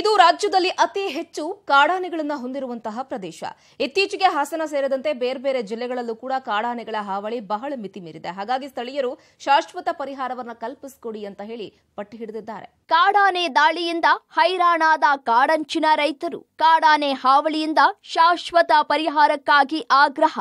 ಇದು ರಾಜ್ಯದಲ್ಲಿ ಅತಿ ಹೆಚ್ಚು ಕಾಡಾನೆಗಳನ್ನು ಹೊಂದಿರುವಂತಹ ಪ್ರದೇಶ ಇತ್ತೀಚೆಗೆ ಹಾಸನ ಸೇರಿದಂತೆ ಬೇರೆ ಬೇರೆ ಜಿಲ್ಲೆಗಳಲ್ಲೂ ಕೂಡ ಕಾಡಾನೆಗಳ ಹಾವಳಿ ಬಹಳ ಮಿತಿ ಮೀರಿದೆ ಹಾಗಾಗಿ ಸ್ಥಳೀಯರು ಶಾಶ್ವತ ಪರಿಹಾರವನ್ನು ಕಲ್ಪಿಸಿಕೊಡಿ ಅಂತ ಹೇಳಿ ಪಟ್ಟು ಹಿಡಿದಿದ್ದಾರೆ ಕಾಡಾನೆ ದಾಳಿಯಿಂದ ಹೈರಾಣಾದ ಕಾಡಂಚಿನ ರೈತರು ಕಾಡಾನೆ ಹಾವಳಿಯಿಂದ ಶಾಶ್ವತ ಪರಿಹಾರಕ್ಕಾಗಿ ಆಗ್ರಹ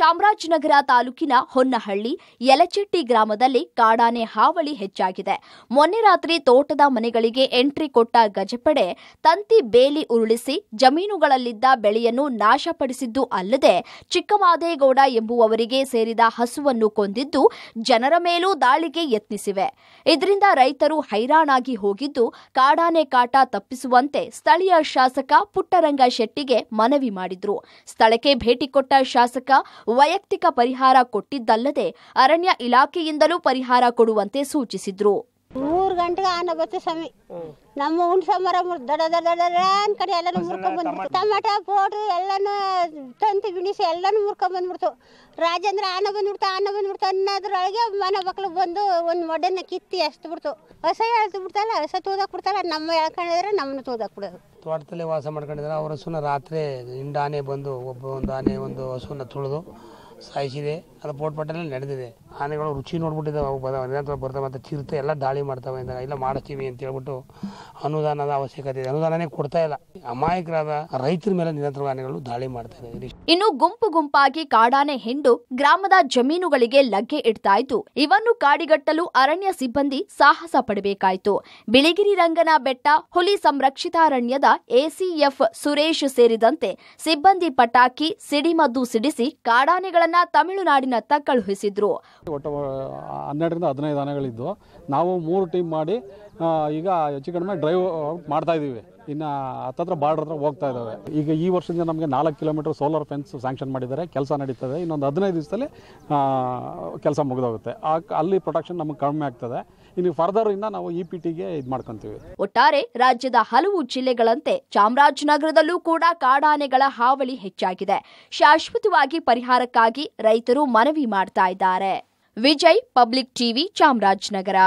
ಚಾಮರಾಜನಗರ ತಾಲೂಕಿನ ಹೊನ್ನಹಳ್ಳಿ ಯಲಚಿಟ್ಟಿ ಗ್ರಾಮದಲ್ಲಿ ಕಾಡಾನೆ ಹಾವಳಿ ಹೆಚ್ಚಾಗಿದೆ ಮೊನ್ನೆ ರಾತ್ರಿ ತೋಟದ ಮನೆಗಳಿಗೆ ಎಂಟ್ರಿ ಕೊಟ್ಟ ಗಜಪಡೆ ತಂತಿ ಬೇಲಿ ಉರುಳಿಸಿ ಜಮೀನುಗಳಲ್ಲಿದ್ದ ಬೆಳೆಯನ್ನು ನಾಶಪಡಿಸಿದ್ದು ಅಲ್ಲದೆ ಚಿಕ್ಕಮಾದೇಗೌಡ ಎಂಬುವವರಿಗೆ ಸೇರಿದ ಹಸುವನ್ನು ಕೊಂದಿದ್ದು ಜನರ ಮೇಲೂ ದಾಳಿಗೆ ಯತ್ನಿಸಿವೆ ಇದರಿಂದ ರೈತರು ಹೈರಾಣಾಗಿ ಹೋಗಿದ್ದು ಕಾಡಾನೆ ಕಾಟ ತಪ್ಪಿಸುವಂತೆ ಸ್ಥಳೀಯ ಶಾಸಕ ಪುಟ್ಟರಂಗ ಶೆಟ್ಟಿಗೆ ಮನವಿ ಮಾಡಿದ್ರು ಸ್ಥಳಕ್ಕೆ ಭೇಟಿ ಕೊಟ್ಟ ಶಾಸಕ ವೈಯಕ್ತಿಕ ಪರಿಹಾರ ಕೊಟ್ಟಿದ್ದಲ್ಲದೆ ಅರಣ್ಯ ಇಲಾಖೆಯಿಂದಲೂ ಪರಿಹಾರ ಕೊಡುವಂತೆ ಸೂಚಿಸಿದ್ರು ಮೂರು ಗಂಟೆಗೆ ಆನೆ ಬತ್ತೆ ಸ್ವಾಮಿ ನಮ್ಮ ಹುಣ್ಸೆ ಮರ ದಡ ದಡ ಕಡೆ ಎಲ್ಲಾನು ಮುರ್ಕೊಂಡ್ ಬಂದ್ಬಿಡ್ತು ಟಮಾಟ ಪೋಟು ಎಲ್ಲಾನು ತಂತಿ ಬಿಣಿಸಿ ಎಲ್ಲಾನು ಮುರ್ಕೊಂಡ್ ಬಂದ್ಬಿಡ್ತು ರಾಜೇಂದ್ರ ಆನೆ ಬಂದ್ಬಿಡ್ತು ಆನೆ ಬಂದ್ಬಿಡ್ತು ಅನ್ನೋದ್ರೊಳಗೆ ಮನೆ ಮಕ್ಳು ಬಂದು ಒಂದು ಮೊಡನ್ನ ಕಿತ್ತಿ ಹಸ್ತು ಬಿಡ್ತು ಹೊಸ ಎಳ್ದು ಬಿಡ್ತಲ್ಲ ಹೊಸ ತೂದಕ್ಕೆ ಬಿಡ್ತಲ್ಲ ನಮ್ಮ ಎಳ್ಕೊಂಡಿದ್ರೆ ನಮ್ಮನ್ನು ತೂದಕ್ಕೆ ಬಿಡೋದು ತೋಟದಲ್ಲೇ ವಾಸ ಮಾಡ್ಕೊಂಡಿದ್ದಾರೆ ಅವ್ರ ಹಸುನ ರಾತ್ರಿ ಹಿಂಡಾನೆ ಬಂದು ಒಬ್ಬ ಒಂದು ಆನೆ ಒಂದು ಹಸುನ ತುಳಿದು ಸಾಯಿಸಿದೆ ಅದು ಪೋಟ್ಪಟ್ಟಲ್ಲಿ ನಡೆದಿದೆ ಆನೆಗಳು ರುಚಿ ನೋಡ್ಬಿಟ್ಟಿದ್ದಾವೆ ಅವು ಬದ ಬರ್ತವೆ ಮತ್ತು ಚಿರತೆ ಎಲ್ಲ ದಾಳಿ ಮಾಡ್ತವೆ ಅಂದಾಗ ಇಲ್ಲ ಮಾಡಿಸ್ತೀವಿ ಅಂತ ಹೇಳ್ಬಿಟ್ಟು ಅನುದಾನದ ಅವಶ್ಯಕತೆ ಇದೆ ಅನುದಾನನೇ ಕೊಡ್ತಾ ಇಲ್ಲ ಅಮಾಯಕರಾದ ರೈತರ ಮೇಲೆ ನಿರಂತರ ಆನೆಗಳು ದಾಳಿ ಮಾಡ್ತಾ ಇದೆ ಇನ್ನು ಗುಂಪು ಗುಂಪಾಗಿ ಕಾಡಾನೆ ಹಿಂಡು ಗ್ರಾಮದ ಜಮೀನುಗಳಿಗೆ ಲಗ್ಗೆ ಇಡ್ತಾ ಇತ್ತು ಇವನ್ನು ಕಾಡಿಗಟ್ಟಲು ಅರಣ್ಯ ಸಿಬ್ಬಂದಿ ಸಾಹಸ ಪಡಬೇಕಾಯಿತು ಬಿಳಿಗಿರಿ ರಂಗನ ಬೆಟ್ಟ ಹುಲಿ ಸಂರಕ್ಷಿತ ಅರಣ್ಯದ ಎಸಿಎಫ್ ಸುರೇಶ್ ಸೇರಿದಂತೆ ಸಿಬ್ಬಂದಿ ಪಟಾಕಿ ಸಿಡಿಮದ್ದು ಸಿಡಿಸಿ ಕಾಡಾನೆಗಳ ಆನೆಗಳನ್ನ ತಮಿಳುನಾಡಿನತ್ತ ಕಳುಹಿಸಿದ್ರು ಒಟ್ಟು ಹನ್ನೆರಡರಿಂದ ಹದಿನೈದು ಆನೆಗಳಿದ್ದು ನಾವು ಮೂರು ಟೀಮ್ ಮಾಡಿ ಈಗ ಹೆಚ್ಚು ಕಡಿಮೆ ಡ್ರೈವ್ ಮಾಡ್ತಾ ಇದ್ದೀವಿ ಇನ್ನು ಹತ್ತತ್ರ ಬಾರ್ಡರ್ ಹತ್ರ ಹೋಗ್ತಾ ಇದ್ದಾವೆ ಈಗ ಈ ವರ್ಷದಿಂದ ನಮಗೆ ನಾಲ್ಕು ಕಿಲೋಮೀಟರ್ ಸೋಲಾರ್ ಫೆನ್ಸ್ ಸ್ಯಾಂಕ್ಷನ್ ಮಾಡಿದ್ದಾರೆ ಕೆಲಸ ನಡೀತದೆ ಇನ್ನೊಂದು ಹದಿನೈದು ದಿವಸದಲ್ಲಿ ಕೆಲಸ ಮುಗಿದೋಗುತ್ತೆ ಅಲ್ಲಿ ಪ್ರೊಟೆಕ್ಷನ್ ನಮಗೆ ಕಡಿಮೆ ಆಗ್ತದೆ ಇನ್ನು ಫರ್ದರ್ ಇಂದ ನಾವು ಇ e ಪಿ ಟಿಗೆ ಇದು ಮಾಡ್ಕೊಂತೀವಿ ಒಟ್ಟಾರೆ ರಾಜ್ಯದ ಹಲವು ಜಿಲ್ಲೆಗಳಂತೆ ಚಾಮರಾಜನಗರದಲ್ಲೂ ಕೂಡ ಕಾಡಾನೆಗಳ ಹಾವಳಿ ಹೆಚ್ಚಾಗಿದೆ ಶಾಶ್ವತವಾಗಿ ಪರಿಹಾರಕ್ಕಾಗಿ ರೈತರು ಮನವಿ ಮಾಡ್ತಾ ಇದ್ದಾರೆ ವಿಜಯ್ ಪಬ್ಲಿಕ್ ಟಿವಿ ಚಾಮರಾಜನಗರ